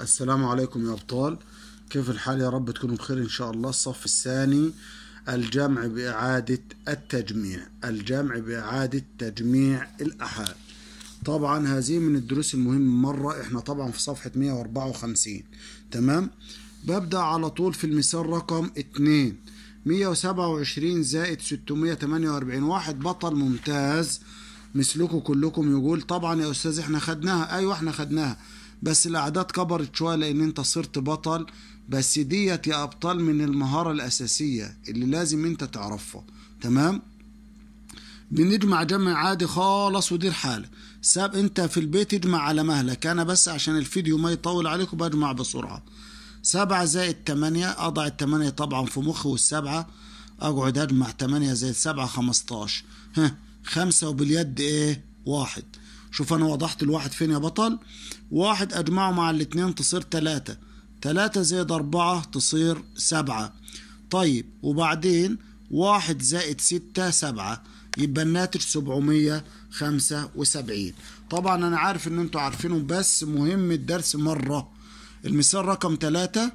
السلام عليكم يا أبطال كيف الحال يا رب تكونوا بخير إن شاء الله الصف الثاني الجمع بإعادة التجميع الجمع بإعادة تجميع الأحاد طبعا هذه من الدروس المهمة مرة احنا طبعا في صفحة 154 تمام ببدأ على طول في المثال رقم 2 127 زائد 648 واحد بطل ممتاز مثلكم كلكم يقول طبعا يا استاذ احنا خدناها ايوه احنا خدناها بس الاعداد كبرت شويه لان انت صرت بطل بس ديت يا ابطال من المهاره الاساسيه اللي لازم انت تعرفها تمام بنجمع جمع عادي خالص ودير حالك ساب انت في البيت اجمع على مهلك انا بس عشان الفيديو ما يطول عليكم بجمع بسرعه سبعة زائد تمانية أضع التمانية طبعا في مخي والسبعة أقعد أجمع تمانية زائد سبعة خمستاش ها خمسة وباليد إيه واحد شوف انا وضحت الواحد فين يا بطل واحد اجمعه مع الاثنين تصير ثلاثة ثلاثة زائد اربعة تصير سبعة طيب وبعدين واحد زائد ستة سبعة يبقى الناتج 775 طبعا انا عارف ان انتوا عارفينه بس مهم الدرس مرة المثال رقم ثلاثة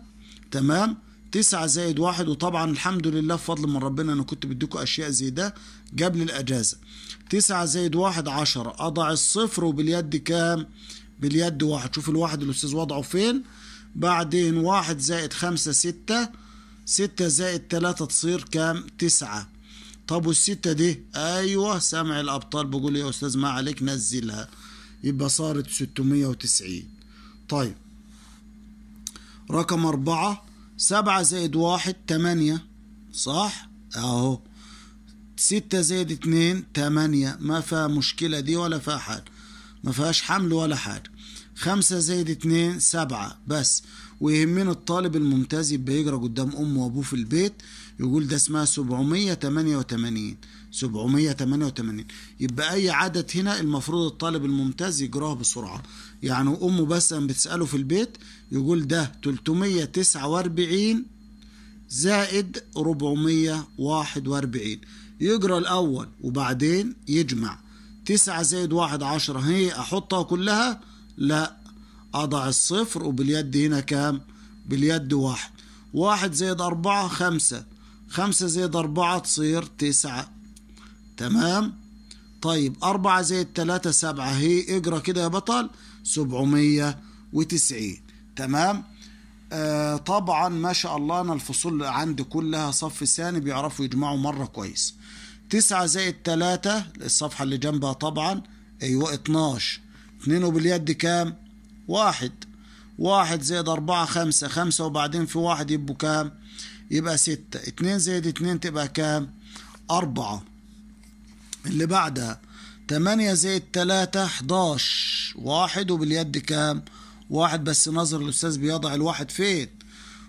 تمام تسعة زائد واحد وطبعا الحمد لله بفضل من ربنا أنا كنت بديكوا أشياء زي ده قبل الأجازة تسعة زائد واحد عشرة أضع الصفر وباليد كام؟ باليد واحد شوف الواحد الأستاذ وضعه فين؟ بعدين واحد زائد خمسة ستة ستة زائد تلاتة تصير كام؟ تسعة طب والستة دي؟ أيوه سامع الأبطال بقول إيه يا أستاذ ما عليك نزلها يبقى صارت ستمية وتسعين طيب رقم أربعة سبعة زائد واحد تمانية صح اهو ستة زائد اتنين تمانية ما فيها مشكلة دي ولا فيها حاجة ما فيهاش حمل ولا حاجة خمسة زائد اتنين سبعة بس ويهمني الطالب الممتاز يبقى يجرى قدام أمه وأبوه في البيت يقول ده اسمها سبعمية تمانية وتمانين سبعمية تمانية وتمانين يبقى أي عدد هنا المفروض الطالب الممتاز يجراه بسرعة يعني أمه بس أم بتسأله في البيت يقول ده تلتمية تسعة واربعين زائد ربعمية واحد واربعين يجرى الأول وبعدين يجمع تسعة زائد واحد عشرة هي أحطها كلها لا أضع الصفر وباليد هنا كام باليد واحد واحد زائد أربعة خمسة خمسة زائد أربعة تصير تسعة تمام طيب أربعة زائد تلاتة سبعة هي اجرى كده يا بطل سبعمية وتسعين تمام آه طبعا ما شاء الله أنا الفصول عندي كلها صف ثاني بيعرفوا يجمعوا مرة كويس تسعة زائد تلاتة الصفحة اللي جنبها طبعا أيوة اتناش اتنين وباليد كام؟ واحد واحد زائد أربعة خمسة خمسة وبعدين في واحد يبقوا كام؟ يبقى ستة اتنين زائد اتنين تبقى كام؟ أربعة اللي بعدها تمانية زائد تلاتة حداش واحد وباليد كام؟ واحد بس نظر الأستاذ بيضع الواحد فين؟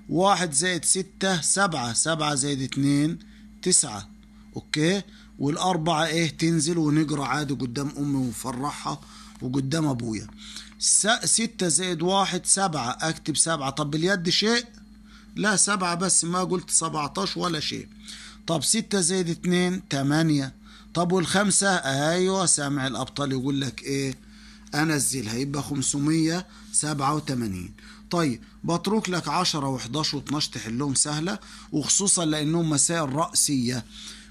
واحد زائد ستة سبعة سبعة زائد اتنين تسعة اوكي والاربعه ايه تنزل ونجرى عادي قدام امي ونفرحها وقدام ابويا ستة زائد واحد سبعة اكتب سبعة طب باليد شيء لا سبعة بس ما قلت سبعتاش ولا شيء طب ستة زائد اتنين تمانية طب والخمسة ايوه سامع الابطال يقول لك ايه انزلها يبقى خمسمية سبعة وتمانين طيب بترك لك عشرة وحداش واتناشر تحلهم سهلة وخصوصا لانهم مسائل رأسية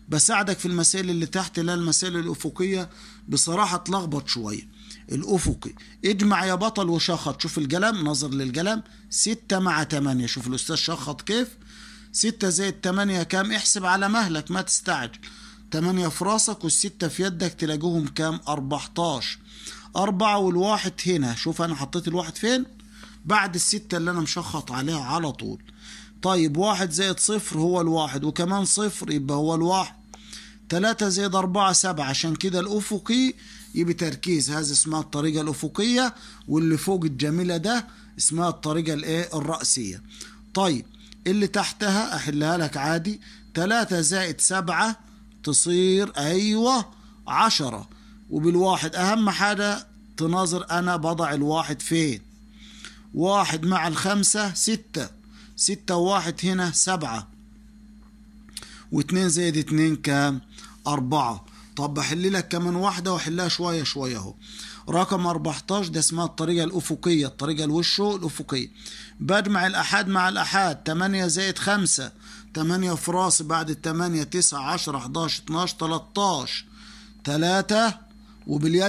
بساعدك في المسائل اللي تحت لا المسائل الأفقية بصراحة اتلخبط شوية الأفقي اجمع يا بطل وشخط شوف الجلم نظر للجلم ستة مع تمانية شوف الأستاذ شخط كيف ستة زائد تمانية كام احسب على مهلك ما تستعجل تمانية في راسك والستة في يدك تلاقوهم كام أربعتاش أربعة والواحد هنا شوف أنا حطيت الواحد فين بعد الستة اللي أنا مشخط عليها على طول طيب واحد زائد صفر هو الواحد وكمان صفر يبقى هو الواحد 3 زائد 4 7 عشان كده الأفقي يبقى تركيز هذا اسمها الطريقة الأفقية واللي فوق الجميلة ده اسمها الطريقة الايه الرأسية طيب اللي تحتها أحلها لك عادي 3 زائد 7 تصير أيوة 10 وبالواحد أهم حاجة تناظر أنا بضع الواحد فين واحد مع الخمسة ستة ستة وواحد هنا سبعة و2 زائد 2 كام 4 طب بحل لك كمان واحدة واحلها شوية شوية اهو رقم 14 ده اسمها الطريقة الأفقية الطريقة الوشو الأفقية بجمع الأحاد مع الأحاد 8 زائد 5 8 في راسي بعد 8 9 10 11 12 13 3 وباليد